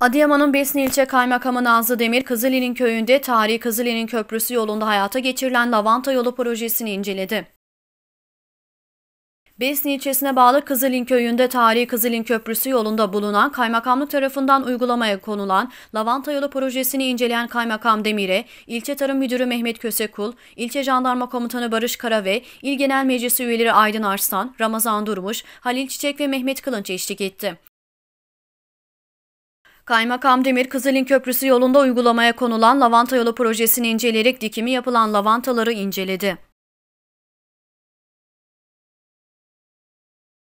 Adıyaman'ın Besni ilçe kaymakamı Nazlı Demir, Kızılinin köyünde tarihi Kızılinin köprüsü yolunda hayata geçirilen lavanta yolu projesini inceledi. Besni ilçesine bağlı Kızılin köyünde tarihi Kızılin Köprüsü yolunda bulunan kaymakamlık tarafından uygulamaya konulan Lavanta Yolu projesini inceleyen kaymakam Demir'e, ilçe tarım müdürü Mehmet Kösekul, ilçe jandarma komutanı Barış Kara ve il genel meclisi üyeleri Aydın Arslan, Ramazan Durmuş, Halil Çiçek ve Mehmet Kılınç eşlik etti. Kaymakam Demir Kızılin Köprüsü yolunda uygulamaya konulan lavanta yolu projesini inceleyerek dikimi yapılan lavantaları inceledi.